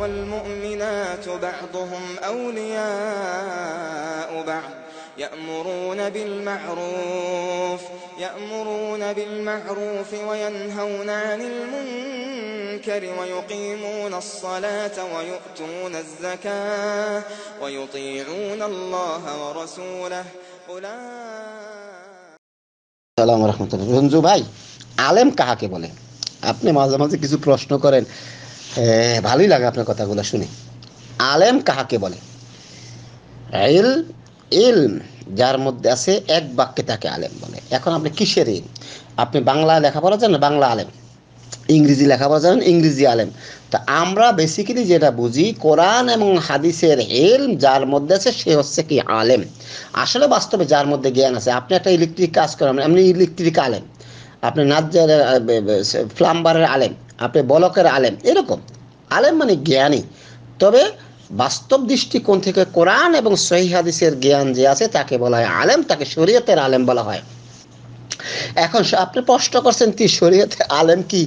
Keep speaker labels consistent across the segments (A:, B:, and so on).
A: والمؤمنات بعضهم أولياء بعض يأمرون بالمعروف يأمرون بالمعروف وينهون عن المنكر ويقيمون الصلاة ويؤتون الزكاة ويطيعون الله ورسوله أولئك السلام ورحمة الله وبركاته عالم আলেম بولي أبني আপনি মাঝে মাঝে কিছু প্রশ্ন করেন হ্যাঁ ভালোই লাগে আপনার কথাগুলো শুনে আলেম কাহাকে বলে এল ইলম যার মধ্যে আছে এক বাক্যে তাকে আলেম বলে এখন আপনি কিসের ইল আপনি বাংলা লেখাপড়া জানেন বাংলা আলেম ইংরেজি লেখাপড়া জানেন ইংরেজি আলেম তা আমরা বেসিক্যালি যেটা বুঝি কোরআন এবং হাদিসের এল যার মধ্যে আছে সে হচ্ছে কি আলেম আসলে বাস্তবে যার মধ্যে জ্ঞান আছে আপনি একটা ইলেকট্রিক কাজ করেন আপনি ইলেকট্রিক আলেম আপনি নাচ ফ্লাম্বারের আলেম আপনি বলকের আলেম এরকম আলেম মানে জ্ঞানী তবে বাস্তব দৃষ্টিকোণ থেকে কোরআন এবং সহি হাদিসের জ্ঞান যে আছে তাকে বলা হয় আলেম তাকে শরীয়তের আলেম বলা হয় এখন আপনি প্রশ্ন করছেন কি শরীয়তে আলেম কি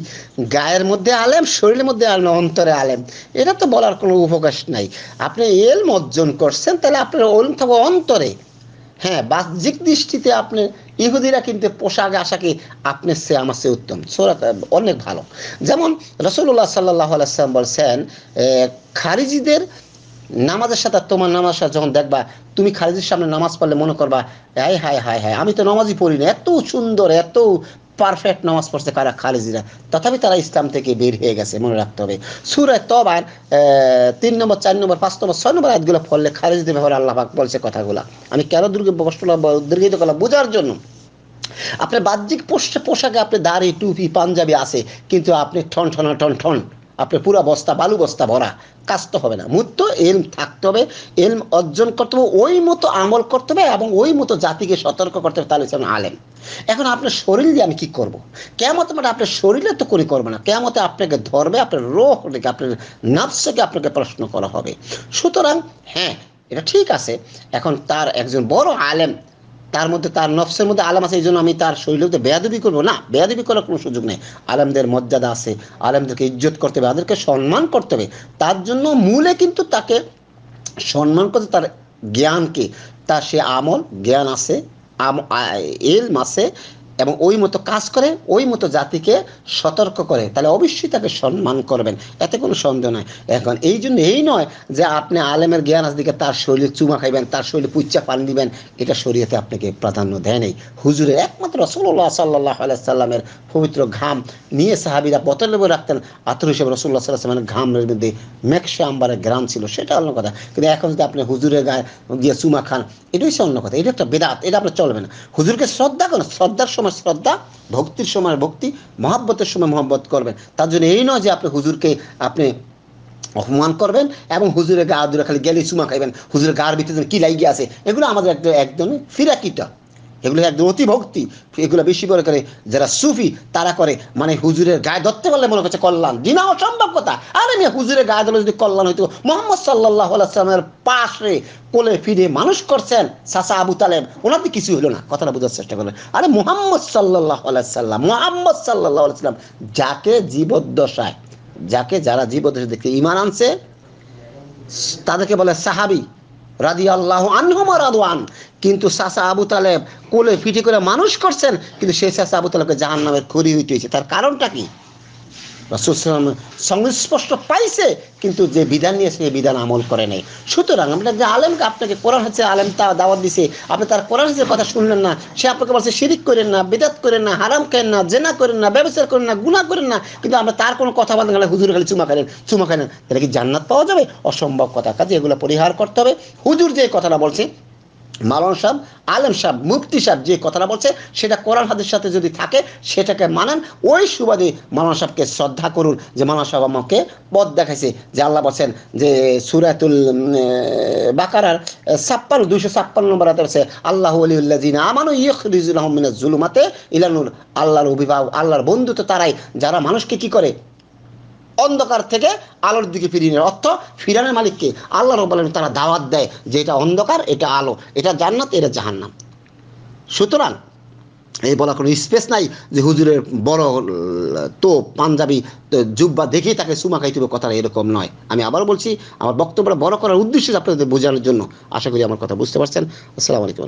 A: গায়ের মধ্যে আলেম শরীরের মধ্যে আলেম অন্তরে আলেম এটা তো বলার কোনো উপকাশ নাই আপনি এলম অর্জন করছেন তাহলে আপনার ওলম থাকবে অন্তরে হ্যাঁ বাহ্যিক দৃষ্টিতে আপনি ইহুদিরা কিন্তু পোশাক আশাকে আপনার সে আমার সে উত্তম সোরা অনেক ভালো যেমন রসুল্লাহ সাল্লাহ আলাইসাল্লাম বলছেন খারিজিদের নামাজের সাথে তোমার নামাজ সাথে যখন দেখবা তুমি খারিজের সামনে নামাজ পড়লে মনে করবা হাই হাই হাই হাই আমি তো নামাজই পড়ি না এত সুন্দর এত পারফেক্ট নামাজ পড়ছে কারা খালেজিরা তথাপি তারা ইসলাম থেকে বের হয়ে গেছে মনে রাখতে হবে সুরে তবার তিন নম্বর চার নম্বর পাঁচ নম্বর ছয় নম্বর আয়াতগুলো পড়লে খালেজিদের ব্যাপারে আল্লাহ বলছে কথাগুলো আমি কেন দুর্গে দুর্গিত কলা বোঝার জন্য আপনার বাহ্যিক পোশাকে আপনি দাড়ি টুপি পাঞ্জাবি আছে কিন্তু আপনি ঠন ঠন ঠন ঠন আপনার পুরো বস্তা বালু বস্তা ভরা কাজ তো হবে না মূর্ত এলম থাকতে হবে এলম অর্জন করতে হবে ওই মতো আমল করতে হবে এবং ওই মতো জাতিকে সতর্ক করতে হবে তাহলে যেমন আলেম এখন আপনার শরীর দিয়ে আমি কি করব। কেমতে মানে আপনার শরীরে তো করে করবে না কেমতে আপনাকে ধরবে আপনার রোহ আপনার নাফসকে আপনাকে প্রশ্ন করা হবে সুতরাং হ্যাঁ এটা ঠিক আছে এখন তার একজন বড় আলেম তার মধ্যে তার নফসের মধ্যে আলাম আছে এই জন্য আমি তার শৈলীতে বেয়াদবি করবো না বেয়াদবি করার কোনো সুযোগ নেই আলামদের মর্যাদা আছে আলামদেরকে ইজ্জত করতে হবে তাদেরকে সম্মান করতে হবে তার জন্য মূলে কিন্তু তাকে সম্মান করতে তার জ্ঞানকে তার সে আমল জ্ঞান আছে এলম আছে এবং ওই মতো কাজ করে ওই মতো জাতিকে সতর্ক করে তাহলে অবশ্যই তাকে সম্মান করবেন এতে কোনো সন্দেহ নয় এখন এই জন্য এই নয় যে আপনি আলেমের জ্ঞান আসদিকে তার শরীরে চুমা খাইবেন তার শরীরে পুচ্চা পান দিবেন এটা শরীয়তে আপনাকে প্রাধান্য দেয় নেই হুজুরের একমাত্র রসুল্লাহ সাল্লাহ সাল্লামের পবিত্র ঘাম নিয়ে সাহাবিরা বোতলে বলে রাখতেন আতর হিসেবে রসুল্লাহ সাল্লাহ সাল্লামের ঘামের মধ্যে মেঘশে আম্বারের গ্রাম ছিল সেটা অন্য কথা কিন্তু এখন যদি আপনি হুজুরের গায়ে গিয়ে চুমা খান এটাই হচ্ছে অন্য কথা এটা একটা বেদাত এটা আপনার চলবে না হুজুরকে শ্রদ্ধা করেন শ্রদ্ধার সময় সময় শ্রদ্ধা ভক্তির সময় ভক্তি মহাব্বতের সময় মহব্বত করবেন তার জন্য এই নয় যে আপনি হুজুরকে আপনি অপমান করবেন এবং হুজুরের গা দূরে খালি গেলে চুমা খাইবেন হুজুরের গার ভিতরে কি লাগিয়ে আছে এগুলো আমাদের একদম একদমই ফিরাকিটা এগুলো একদম অতি ভক্তি এগুলো বেশি করে করে যারা সুফি তারা করে মানে হুজুরের গায়ে ধরতে পারলে মনে করছে কল্যাণ দিনা অসম্ভব কথা আরে মিয়া হুজুরের গায়ে ধরলে যদি কল্যাণ হইতো মোহাম্মদ সাল্লাহ আসলামের পাশে কোলে ফিরে মানুষ করছেন সাসা আবু তালেব ওনাতে কিছু হলো না কথাটা বোঝার চেষ্টা করলেন আরে মোহাম্মদ সাল্লাহ আলাইসাল্লাম মোহাম্মদ সাল্লাহ আলাইসাল্লাম যাকে জীবদ্দশায় যাকে যারা জীবদ্দশায় দেখতে ইমান আনছে তাদেরকে বলে সাহাবি রাদি আল্লাহ আনহুমা রাদওয়ান কিন্তু চাষা আবু তালেব কোলে পিঠে করে মানুষ করছেন কিন্তু সেই চাষা আবু তালেবকে জাহান নামের খড়ি হইতে হয়েছে তার কারণটা কি রাসুলসাল্লাম সংস্পষ্ট পাইছে কিন্তু যে বিধান নিয়েছে সেই বিধান আমল করে নেই সুতরাং আমরা যে আলেমকে আপনাকে কোরআন হচ্ছে আলেম তা দাওয়াত দিছে আপনি তার কোরআন হচ্ছে কথা শুনলেন না সে আপনাকে বলছে শিরিক করেন না বিদাত করেন না হারাম খেন না জেনা করেন না ব্যবসা করেন না গুণা করেন না কিন্তু আমরা তার কোনো কথা বলতে গেলে হুজুর খালি চুমা খেলেন চুমা খেলেন তাহলে কি জান্নাত পাওয়া যাবে অসম্ভব কথা কাজে এগুলো পরিহার করতে হবে হুজুর যে কথাটা বলছে মালন সাহেব আলম সাহেব মুফতি সাহেব যে কথাটা বলছে সেটা কোরআন হাদের সাথে যদি থাকে সেটাকে মানান ওই সুবাদে মালন সাহেবকে শ্রদ্ধা করুন যে মালন সাহেব আমাকে পথ দেখাইছে যে আল্লাহ বলছেন যে সুরাতুল বাকারার ছাপ্পান্ন দুইশো ছাপ্পান্ন নম্বর হাতে আছে আল্লাহ জিন আমানু ইয়ুল জুলুমাতে ইলানুর আল্লাহর অভিভাবক আল্লাহর বন্ধু তো তারাই যারা মানুষকে কি করে অন্ধকার থেকে আলোর দিকে ফিরিয়ে নেয় অর্থ ফিরানের মালিককে আল্লাহ রব আলম তারা দাওয়াত দেয় যে এটা অন্ধকার এটা আলো এটা জান্নাত এটা জাহান্নাম সুতরাং এই বলা কোনো স্পেস নাই যে হুজুরের বড় তো পাঞ্জাবি জুব্বা দেখেই তাকে সুমা খাইতে হবে কথাটা এরকম নয় আমি আবার বলছি আমার বক্তব্যটা বড় করার উদ্দেশ্যে আপনাদের বোঝানোর জন্য আশা করি আমার কথা বুঝতে পারছেন আসসালামু আলাইকুম